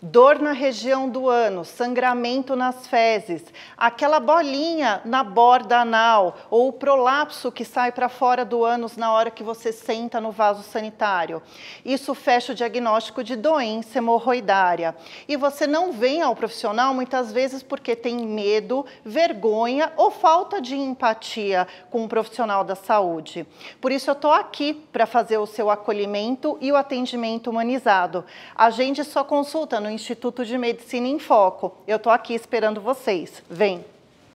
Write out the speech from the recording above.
Dor na região do ânus, sangramento nas fezes, aquela bolinha na borda anal ou o prolapso que sai para fora do ânus na hora que você senta no vaso sanitário. Isso fecha o diagnóstico de doença hemorroidária. E você não vem ao profissional muitas vezes porque tem medo, vergonha ou falta de empatia com o profissional da saúde. Por isso eu estou aqui para fazer o seu acolhimento e o atendimento humanizado. A gente só consulta no no Instituto de Medicina em Foco. Eu estou aqui esperando vocês. Vem!